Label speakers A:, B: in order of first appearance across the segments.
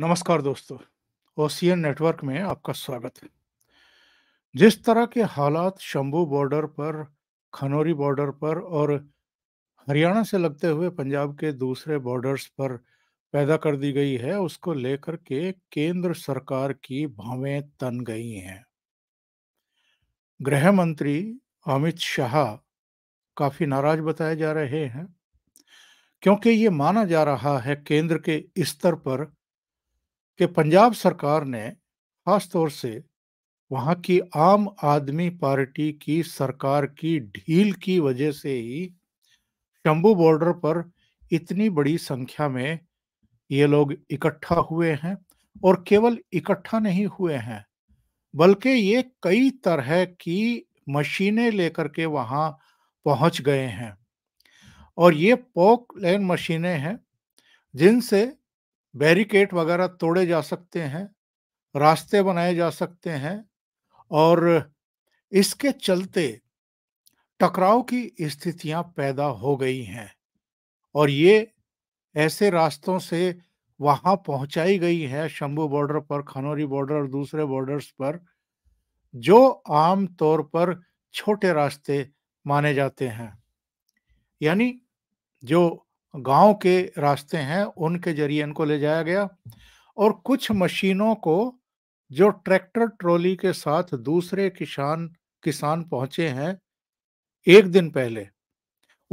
A: नमस्कार दोस्तों OCN network में आपका स्वागत है जिस तरह के हालात शंभू बॉर्डर पर खनौरी बॉर्डर पर और हरियाणा से लगते हुए पंजाब के दूसरे बॉर्डर्स पर पैदा कर दी गई है उसको लेकर के केंद्र सरकार की भावें तन गई हैं गृह मंत्री अमित शाह काफी नाराज बताए जा रहे हैं क्योंकि ये माना जा रहा है केंद्र के स्तर पर कि पंजाब सरकार ने खास तौर से वहाँ की आम आदमी पार्टी की सरकार की ढील की वजह से ही शंभू बॉर्डर पर इतनी बड़ी संख्या में ये लोग इकट्ठा हुए हैं और केवल इकट्ठा नहीं हुए हैं बल्कि ये कई तरह की मशीनें लेकर के वहाँ पहुँच गए हैं और ये पोक लैंड मशीनें हैं जिनसे बैरिकेट वगैरह तोड़े जा सकते हैं रास्ते बनाए जा सकते हैं और इसके चलते टकराव की स्थितियां पैदा हो गई हैं और ये ऐसे रास्तों से वहां पहुंचाई गई है शंभू बॉर्डर पर खनौरी बॉर्डर और दूसरे बॉर्डर्स पर जो आम तौर पर छोटे रास्ते माने जाते हैं यानी जो गांव के रास्ते हैं उनके जरिए इनको ले जाया गया और कुछ मशीनों को जो ट्रैक्टर ट्रॉली के साथ दूसरे किसान किसान पहुंचे हैं एक दिन पहले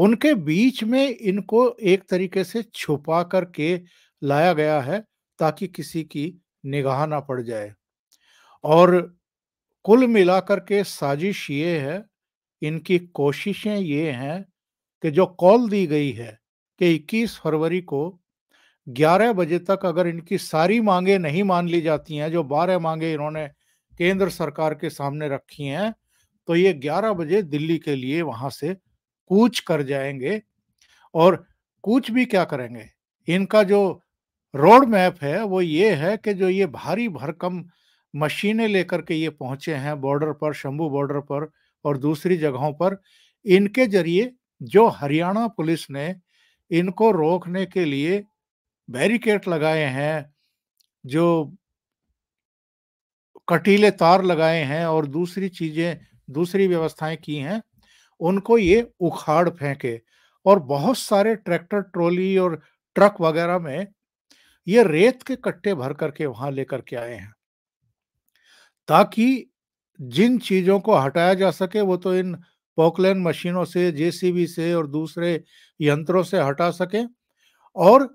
A: उनके बीच में इनको एक तरीके से छुपा करके लाया गया है ताकि किसी की निगाह ना पड़ जाए और कुल मिलाकर के साजिश ये है इनकी कोशिशें ये हैं कि जो कॉल दी गई है कि 21 फरवरी को 11 बजे तक अगर इनकी सारी मांगे नहीं मान ली जाती हैं जो 12 मांगे इन्होंने केंद्र सरकार के सामने रखी हैं तो ये 11 बजे दिल्ली के लिए वहां से कूच कर जाएंगे और कूच भी क्या करेंगे इनका जो रोड मैप है वो ये है कि जो ये भारी भरकम मशीनें लेकर के ये पहुंचे हैं बॉर्डर पर शंभू बॉर्डर पर और दूसरी जगहों पर इनके जरिए जो हरियाणा पुलिस ने इनको रोकने के लिए बैरिकेड लगाए हैं जो कटीले तार लगाए हैं और दूसरी चीजें दूसरी व्यवस्थाएं की हैं उनको ये उखाड़ फेंके और बहुत सारे ट्रैक्टर ट्रॉली और ट्रक वगैरह में ये रेत के कट्टे भर करके वहां लेकर के आए हैं ताकि जिन चीजों को हटाया जा सके वो तो इन पोकलैन मशीनों से जेसीबी से और दूसरे यंत्रों से हटा सके और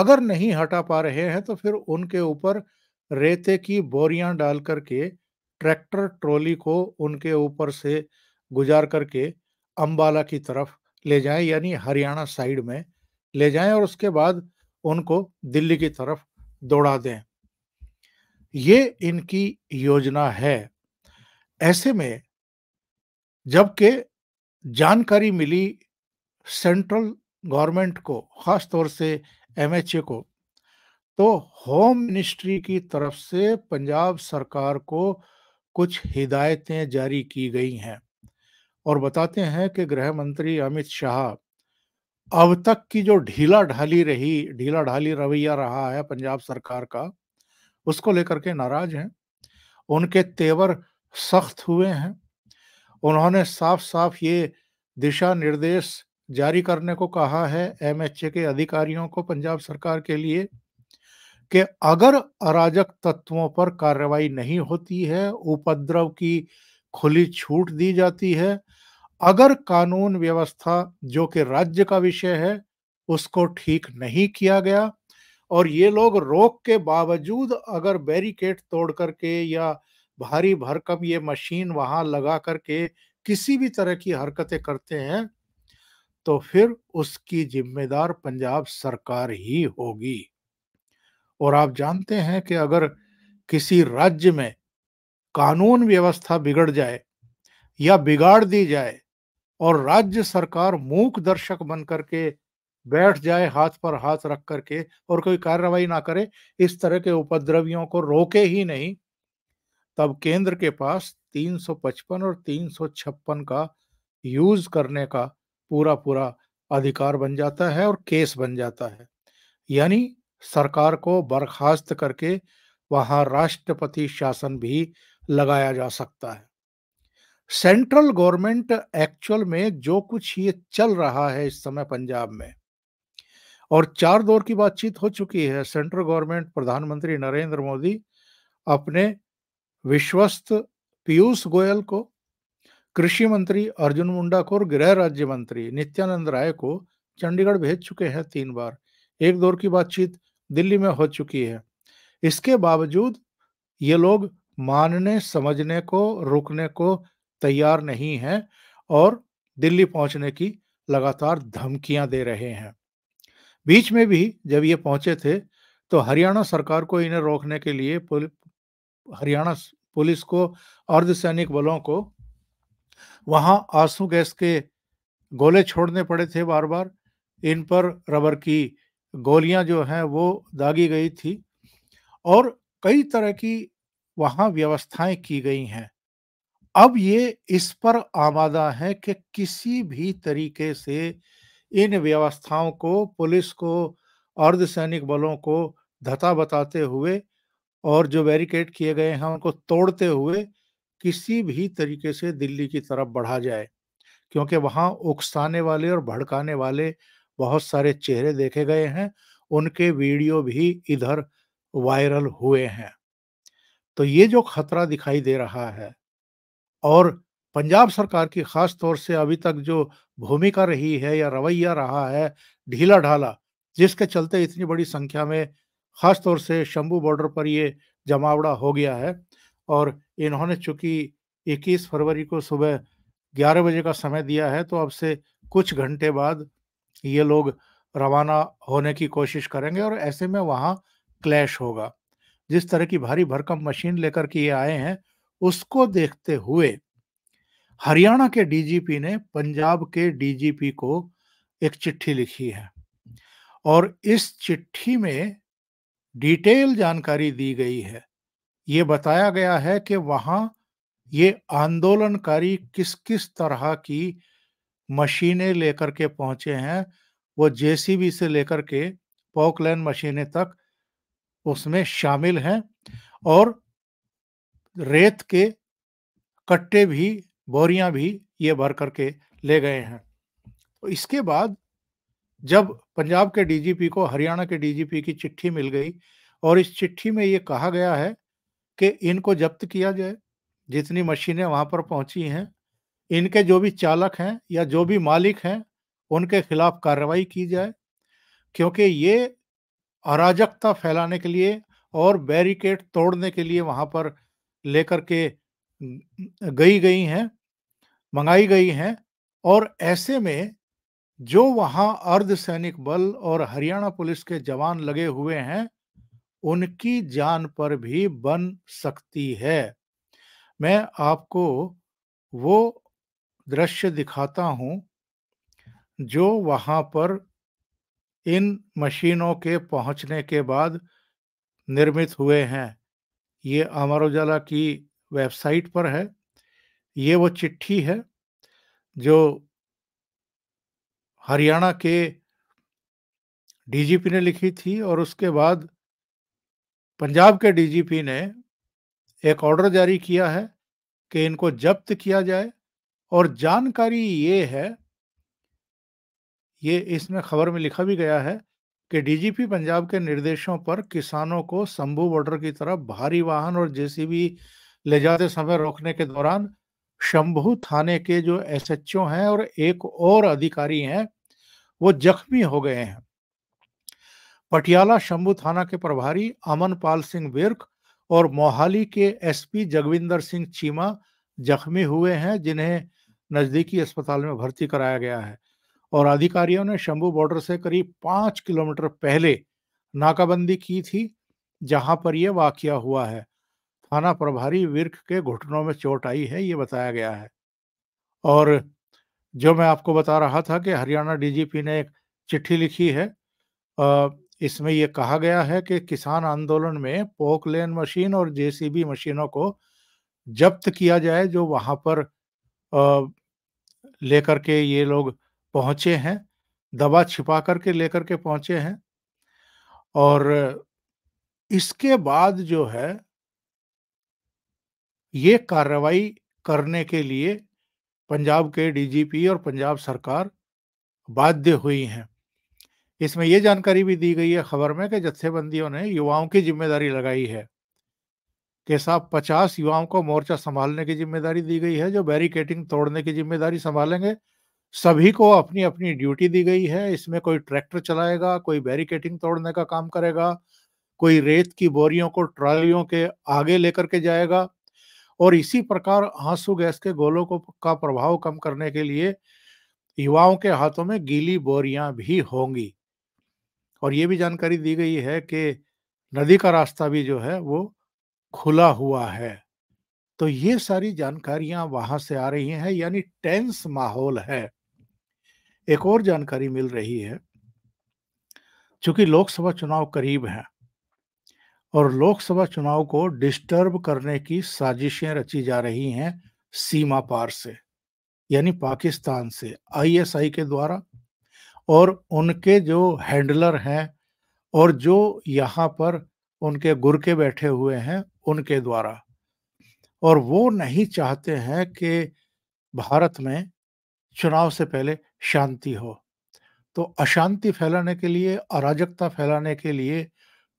A: अगर नहीं हटा पा रहे हैं तो फिर उनके ऊपर रेते की बोरियां डाल करके ट्रैक्टर ट्रॉली को उनके ऊपर से गुजार करके अम्बाला की तरफ ले जाएं यानी हरियाणा साइड में ले जाएं और उसके बाद उनको दिल्ली की तरफ दौड़ा दें ये इनकी योजना है ऐसे में जबकि जानकारी मिली सेंट्रल गवर्नमेंट को ख़ास तौर से एमएचए को तो होम मिनिस्ट्री की तरफ से पंजाब सरकार को कुछ हिदायतें जारी की गई हैं और बताते हैं कि गृह मंत्री अमित शाह अब तक की जो ढीला ढाली रही ढीला ढाली रवैया रहा है पंजाब सरकार का उसको लेकर के नाराज हैं उनके तेवर सख्त हुए हैं उन्होंने साफ साफ ये दिशा निर्देश जारी करने को कहा है एम के अधिकारियों को पंजाब सरकार के लिए कि अगर अराजक तत्वों पर कार्रवाई नहीं होती है उपद्रव की खुली छूट दी जाती है अगर कानून व्यवस्था जो कि राज्य का विषय है उसको ठीक नहीं किया गया और ये लोग रोक के बावजूद अगर बैरिकेड तोड़ करके या भारी भरकम ये मशीन वहां लगा करके किसी भी तरह की हरकतें करते हैं तो फिर उसकी जिम्मेदार पंजाब सरकार ही होगी और आप जानते हैं कि अगर किसी राज्य में कानून व्यवस्था बिगड़ जाए या बिगाड़ दी जाए और राज्य सरकार मूक दर्शक बन करके बैठ जाए हाथ पर हाथ रख करके और कोई कार्रवाई ना करे इस तरह के उपद्रवियों को रोके ही नहीं तब केंद्र के पास 355 और 356 का यूज करने का पूरा पूरा अधिकार बन जाता है और केस बन जाता है यानी सरकार को बर्खास्त करके वहां राष्ट्रपति शासन भी लगाया जा सकता है सेंट्रल गवर्नमेंट एक्चुअल में जो कुछ ये चल रहा है इस समय पंजाब में और चार दौर की बातचीत हो चुकी है सेंट्रल गवर्नमेंट प्रधानमंत्री नरेंद्र मोदी अपने विश्वस्त पीयूष गोयल को कृषि मंत्री अर्जुन मुंडा को और गृह राज्य मंत्री नित्यानंद राय को चंडीगढ़ भेज चुके हैं तीन बार एक दौर की बातचीत दिल्ली में हो चुकी है इसके बावजूद ये लोग मानने समझने को रुकने को तैयार नहीं हैं और दिल्ली पहुंचने की लगातार धमकियां दे रहे हैं बीच में भी जब ये पहुंचे थे तो हरियाणा सरकार को इन्हें रोकने के लिए हरियाणा पुलिस को अर्धसैनिक बलों को वहां आंसू गैस के गोले छोड़ने पड़े थे बार बार इन पर रबर की गोलियां जो हैं वो दागी गई थी और कई तरह की वहां व्यवस्थाएं की गई हैं अब ये इस पर आमादा है कि किसी भी तरीके से इन व्यवस्थाओं को पुलिस को अर्धसैनिक बलों को धता बताते हुए और जो बैरिकेड किए गए हैं उनको तोड़ते हुए किसी भी तरीके से दिल्ली की तरफ बढ़ा जाए क्योंकि वहाँ उकसाने वाले और भड़काने वाले बहुत सारे चेहरे देखे गए हैं उनके वीडियो भी इधर वायरल हुए हैं तो ये जो खतरा दिखाई दे रहा है और पंजाब सरकार की खास तौर से अभी तक जो भूमिका रही है या रवैया रहा है ढीला ढाला जिसके चलते इतनी बड़ी संख्या में ख़ास तौर से शंभू बॉर्डर पर ये जमावड़ा हो गया है और इन्होंने चूंकि 21 फरवरी को सुबह 11 बजे का समय दिया है तो अब से कुछ घंटे बाद ये लोग रवाना होने की कोशिश करेंगे और ऐसे में वहाँ क्लैश होगा जिस तरह की भारी भरकम मशीन लेकर के ये आए हैं उसको देखते हुए हरियाणा के डीजीपी ने पंजाब के डीजीपी को एक चिट्ठी लिखी है और इस चिट्ठी में डिटेल जानकारी दी गई है ये बताया गया है कि वहां ये आंदोलनकारी किस किस तरह की मशीनें लेकर के पहुंचे हैं वो जेसीबी से लेकर के पोकलैन मशीनें तक उसमें शामिल हैं और रेत के कट्टे भी बोरियां भी ये भर करके ले गए हैं इसके बाद जब पंजाब के डीजीपी को हरियाणा के डीजीपी की चिट्ठी मिल गई और इस चिट्ठी में ये कहा गया है कि इनको जब्त किया जाए जितनी मशीनें वहां पर पहुंची हैं इनके जो भी चालक हैं या जो भी मालिक हैं उनके खिलाफ कार्रवाई की जाए क्योंकि ये अराजकता फैलाने के लिए और बैरिकेड तोड़ने के लिए वहां पर लेकर के गई गई हैं मंगाई गई हैं और ऐसे में जो वहां अर्धसैनिक बल और हरियाणा पुलिस के जवान लगे हुए हैं उनकी जान पर भी बन सकती है मैं आपको वो दृश्य दिखाता हूं जो वहां पर इन मशीनों के पहुंचने के बाद निर्मित हुए हैं ये अमर उजाला की वेबसाइट पर है ये वो चिट्ठी है जो हरियाणा के डीजीपी ने लिखी थी और उसके बाद पंजाब के डीजीपी ने एक ऑर्डर जारी किया है कि इनको जब्त किया जाए और जानकारी ये है ये इसमें खबर में लिखा भी गया है कि डीजीपी पंजाब के निर्देशों पर किसानों को शंभू बॉर्डर की तरफ भारी वाहन और जेसीबी ले जाते समय रोकने के दौरान शंभू थाने के जो एसएचओ हैं और एक और अधिकारी हैं वो जख्मी हो गए हैं पटियाला शंभु थाना के प्रभारी अमन पाल सिंह विर्क और मोहाली के एसपी जगविंदर सिंह चीमा जख्मी हुए हैं जिन्हें नजदीकी अस्पताल में भर्ती कराया गया है और अधिकारियों ने शंभू बॉर्डर से करीब पांच किलोमीटर पहले नाकाबंदी की थी जहां पर यह वाकया हुआ है थाना प्रभारी विर्क के घुटनों में चोट आई है ये बताया गया है और जो मैं आपको बता रहा था कि हरियाणा डीजीपी ने एक चिट्ठी लिखी है इसमें ये कहा गया है कि किसान आंदोलन में पोकलेन मशीन और जेसीबी मशीनों को जब्त किया जाए जो वहां पर लेकर के ये लोग पहुंचे हैं दबा छिपा करके लेकर के पहुंचे हैं और इसके बाद जो है ये कार्रवाई करने के लिए पंजाब के डीजीपी और पंजाब सरकार बाध्य हुई हैं इसमें यह जानकारी भी दी गई है खबर में कि जत्थेबंदियों ने युवाओं की जिम्मेदारी लगाई है के साथ पचास युवाओं को मोर्चा संभालने की जिम्मेदारी दी गई है जो बैरिकेटिंग तोड़ने की जिम्मेदारी संभालेंगे सभी को अपनी अपनी ड्यूटी दी गई है इसमें कोई ट्रैक्टर चलाएगा कोई बैरिकेटिंग तोड़ने का काम करेगा कोई रेत की बोरियों को ट्रॉलियों के आगे लेकर के जाएगा और इसी प्रकार आंसू गैस के गोलों को का प्रभाव कम करने के लिए युवाओं के हाथों में गीली बोरियां भी होंगी और ये भी जानकारी दी गई है कि नदी का रास्ता भी जो है वो खुला हुआ है तो ये सारी जानकारियां वहां से आ रही हैं यानी टेंस माहौल है एक और जानकारी मिल रही है चूंकि लोकसभा चुनाव करीब हैं और लोकसभा चुनाव को डिस्टर्ब करने की साजिशें रची जा रही हैं सीमा पार से यानी पाकिस्तान से आईएसआई के द्वारा और उनके जो हैंडलर हैं और जो यहाँ पर उनके गुर के बैठे हुए हैं उनके द्वारा और वो नहीं चाहते हैं कि भारत में चुनाव से पहले शांति हो तो अशांति फैलाने के लिए अराजकता फैलाने के लिए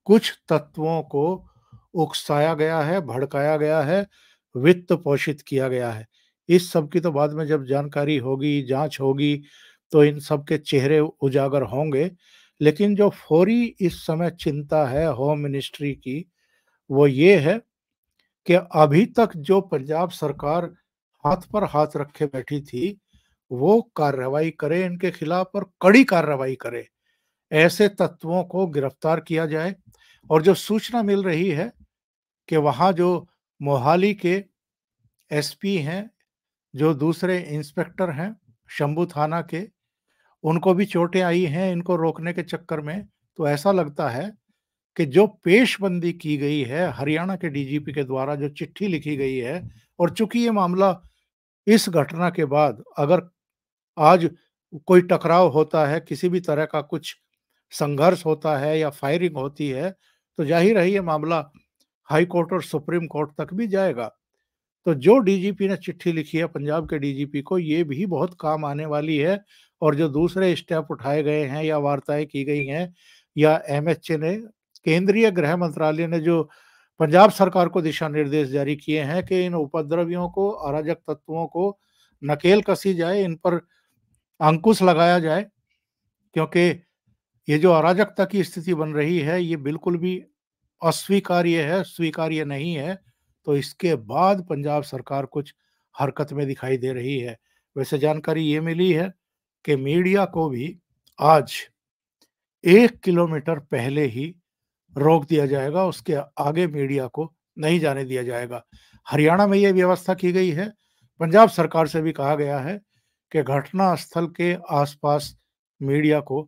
A: कुछ तत्वों को उकसाया गया है भड़काया गया है वित्त पोषित किया गया है इस सब की तो बाद में जब जानकारी होगी जांच होगी तो इन सब के चेहरे उजागर होंगे लेकिन जो फौरी इस समय चिंता है होम मिनिस्ट्री की वो ये है कि अभी तक जो पंजाब सरकार हाथ पर हाथ रखे बैठी थी वो कार्रवाई करे इनके खिलाफ और कड़ी कार्रवाई करे ऐसे तत्वों को गिरफ्तार किया जाए और जो सूचना मिल रही है कि वहाँ जो मोहाली के एसपी हैं जो दूसरे इंस्पेक्टर हैं शंभू थाना के उनको भी चोटें आई हैं इनको रोकने के चक्कर में तो ऐसा लगता है कि जो पेशबंदी की गई है हरियाणा के डीजीपी के द्वारा जो चिट्ठी लिखी गई है और चूंकि ये मामला इस घटना के बाद अगर आज कोई टकराव होता है किसी भी तरह का कुछ संघर्ष होता है या फायरिंग होती है तो जाहिर है ये मामला हाई कोर्ट और सुप्रीम कोर्ट तक भी जाएगा तो जो डीजीपी ने चिट्ठी लिखी है पंजाब के डीजीपी को ये भी बहुत काम आने वाली है और जो दूसरे स्टेप उठाए गए हैं या वार्ताएं की गई हैं या एम ने केंद्रीय गृह मंत्रालय ने जो पंजाब सरकार को दिशा निर्देश जारी किए हैं कि इन उपद्रवियों को अराजक तत्वों को नकेल कसी जाए इन पर अंकुश लगाया जाए क्योंकि ये जो अराजकता की स्थिति बन रही है ये बिल्कुल भी अस्वीकार्य है स्वीकार्य नहीं है तो इसके बाद पंजाब सरकार कुछ हरकत में दिखाई दे रही है वैसे जानकारी ये मिली है कि मीडिया को भी आज एक किलोमीटर पहले ही रोक दिया जाएगा उसके आगे मीडिया को नहीं जाने दिया जाएगा हरियाणा में ये व्यवस्था की गई है पंजाब सरकार से भी कहा गया है कि घटना स्थल के आसपास मीडिया को